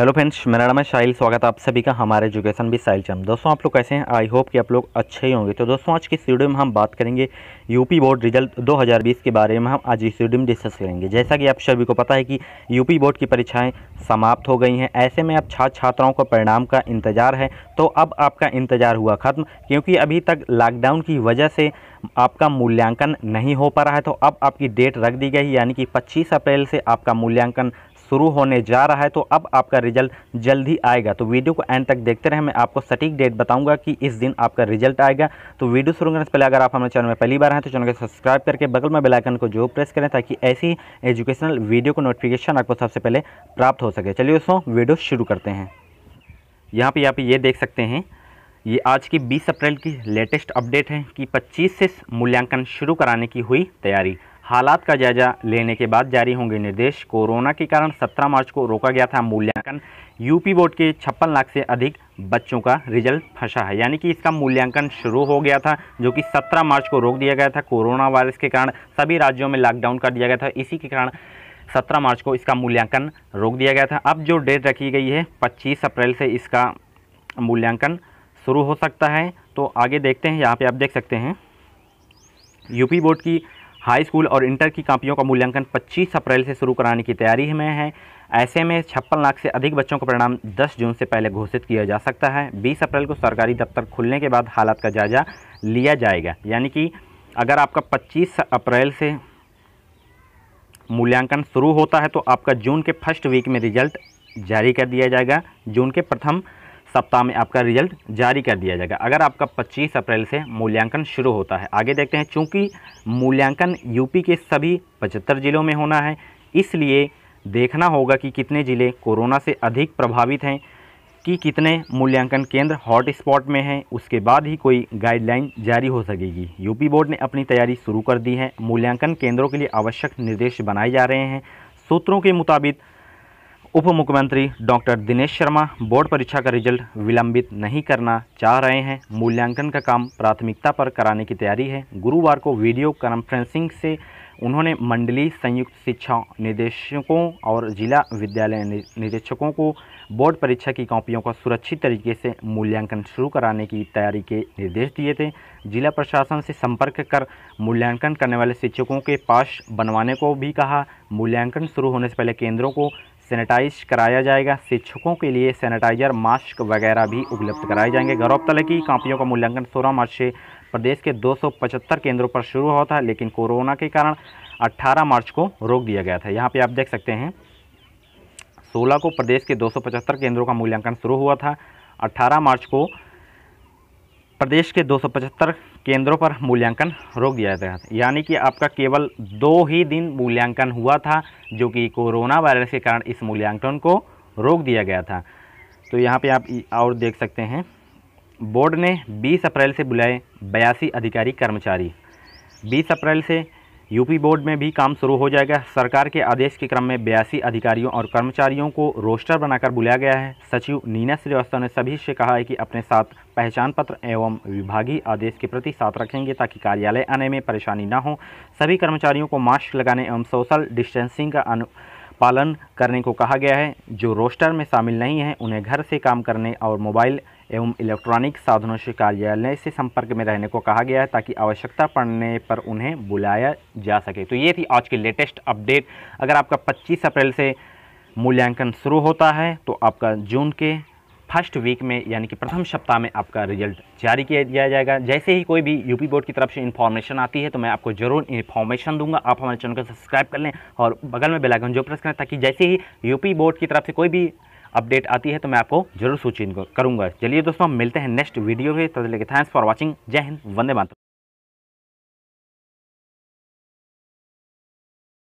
hello friends मेरा नाम है साहिल स्वागत है आप सभी का हमारे एजुकेशन भी साहिल चैनल दोस्तों आप लोग कैसे हैं आई होप कि आप लोग अच्छे ही होंगे तो दोस्तों आज की इस वीडियो में हम बात करेंगे यूपी बोर्ड रिजल्ट 2020 के बारे में हम आज इस वीडियो में डिस्कस करेंगे जैसा कि आप सभी को पता है कि यूपी बोर्ड की परीक्षाएँ समाप्त हो गई हैं ऐसे में अब छात्र छात्राओं को परिणाम का इंतजार है तो अब आपका इंतजार हुआ ख़त्म क्योंकि अभी तक लॉकडाउन की वजह से आपका मूल्यांकन नहीं हो पा रहा है तो अब आपकी डेट रख दी गई यानी कि 25 अप्रैल से आपका मूल्यांकन शुरू होने जा रहा है तो अब आपका रिजल्ट जल्द ही आएगा तो वीडियो को एंड तक देखते रहें मैं आपको सटीक डेट बताऊंगा कि इस दिन आपका रिजल्ट आएगा तो वीडियो शुरू करने से पहले अगर आप हमारे चैनल में पहली बार हैं तो चैनल को सब्सक्राइब करके बगल में बेलाइकन को जो प्रेस करें ताकि ऐसी एजुकेशनल वीडियो को नोटिफिकेशन आपको सबसे पहले प्राप्त हो सके चलिए दोस्तों वीडियो शुरू करते हैं यहाँ पर यहाँ पर ये देख सकते हैं ये आज की बीस अप्रैल की लेटेस्ट अपडेट है कि पच्चीस से मूल्यांकन शुरू कराने की हुई तैयारी हालात का जायजा लेने के बाद जारी होंगे निर्देश कोरोना के कारण 17 मार्च को रोका गया था मूल्यांकन यूपी बोर्ड के छप्पन लाख से अधिक बच्चों का रिजल्ट फंसा है यानी कि इसका मूल्यांकन शुरू हो गया था जो कि 17 मार्च को रोक दिया गया था कोरोना वायरस के कारण सभी राज्यों में लॉकडाउन कर दिया गया था इसी के कारण 17 मार्च को इसका मूल्यांकन रोक दिया गया था अब जो डेट रखी गई है पच्चीस अप्रैल से इसका मूल्यांकन शुरू हो सकता है तो आगे देखते हैं यहाँ पर आप देख सकते हैं यूपी बोर्ड की हाई स्कूल और इंटर की कापियों का मूल्यांकन 25 अप्रैल से शुरू कराने की तैयारी में है ऐसे में छप्पन लाख से अधिक बच्चों का परिणाम 10 जून से पहले घोषित किया जा सकता है 20 अप्रैल को सरकारी दफ्तर खुलने के बाद हालात का जायजा लिया जाएगा यानी कि अगर आपका 25 अप्रैल से मूल्यांकन शुरू होता है तो आपका जून के फर्स्ट वीक में रिजल्ट जारी कर दिया जाएगा जून के प्रथम सप्ताह में आपका रिजल्ट जारी कर दिया जाएगा अगर आपका 25 अप्रैल से मूल्यांकन शुरू होता है आगे देखते हैं चूंकि मूल्यांकन यूपी के सभी 75 जिलों में होना है इसलिए देखना होगा कि कितने ज़िले कोरोना से अधिक प्रभावित हैं कि कितने मूल्यांकन केंद्र हॉट स्पॉट में हैं उसके बाद ही कोई गाइडलाइन जारी हो सकेगी यूपी बोर्ड ने अपनी तैयारी शुरू कर दी है मूल्यांकन केंद्रों के लिए आवश्यक निर्देश बनाए जा रहे हैं सूत्रों के मुताबिक उप मुख्यमंत्री डॉक्टर दिनेश शर्मा बोर्ड परीक्षा का रिजल्ट विलंबित नहीं करना चाह रहे हैं मूल्यांकन का काम प्राथमिकता पर कराने की तैयारी है गुरुवार को वीडियो कॉन्फ्रेंसिंग से उन्होंने मंडली संयुक्त शिक्षा निदेशकों और जिला विद्यालय निरीक्षकों को बोर्ड परीक्षा की कॉपियों का सुरक्षित तरीके से मूल्यांकन शुरू कराने की तैयारी के निर्देश दिए थे जिला प्रशासन से संपर्क कर मूल्यांकन करने वाले शिक्षकों के पास बनवाने को भी कहा मूल्यांकन शुरू होने से पहले केंद्रों को सैनिटाइज कराया जाएगा शिक्षकों के लिए सैनिटाइजर मास्क वगैरह भी उपलब्ध कराए जाएंगे गौरव की कॉपियों का मूल्यांकन सोलह मार्च से प्रदेश के 275 केंद्रों पर शुरू हुआ था लेकिन कोरोना के कारण 18 मार्च को रोक दिया गया था यहाँ पे आप देख सकते हैं 16 को प्रदेश के 275 केंद्रों का मूल्यांकन शुरू हुआ था 18 मार्च को प्रदेश के 275 केंद्रों पर मूल्यांकन रोक दिया गया था यानी कि आपका केवल दो ही दिन मूल्यांकन हुआ था जो कि कोरोना वायरस के कारण इस मूल्यांकन को रोक दिया गया था तो यहाँ पे आप और देख सकते हैं बोर्ड ने 20 अप्रैल से बुलाए बयासी अधिकारी कर्मचारी 20 अप्रैल से यूपी बोर्ड में भी काम शुरू हो जाएगा सरकार के आदेश के क्रम में बयासी अधिकारियों और कर्मचारियों को रोस्टर बनाकर बुलाया गया है सचिव नीना श्रीवास्तव ने सभी से कहा है कि अपने साथ पहचान पत्र एवं विभागीय आदेश के प्रति साथ रखेंगे ताकि कार्यालय आने में परेशानी न हो सभी कर्मचारियों को मास्क लगाने एवं सोशल डिस्टेंसिंग का अनु पालन करने को कहा गया है जो रोस्टर में शामिल नहीं हैं उन्हें घर से काम करने और मोबाइल एवं इलेक्ट्रॉनिक साधनों से कार्यालय से संपर्क में रहने को कहा गया है ताकि आवश्यकता पड़ने पर उन्हें बुलाया जा सके तो ये थी आज की लेटेस्ट अपडेट अगर आपका 25 अप्रैल से मूल्यांकन शुरू होता है तो आपका जून के फर्स्ट वीक में यानी कि प्रथम सप्ताह में आपका रिजल्ट जारी किया दिया जाएगा जैसे ही कोई भी यूपी बोर्ड की तरफ से इन्फॉर्मेशन आती है तो मैं आपको जरूर इन्फॉर्मेशन दूंगा आप हमारे चैनल को सब्सक्राइब कर लें और बगल में बेलाइकन जो प्रेस करें ताकि जैसे ही यूपी बोर्ड की तरफ से कोई भी अपडेट आती है तो मैं आपको जरूर सूचित करूँगा चलिए दोस्तों हम मिलते हैं नेक्स्ट वीडियो में तब तो थैंक्स फॉर वॉचिंग जय हिंद वंदे मातृ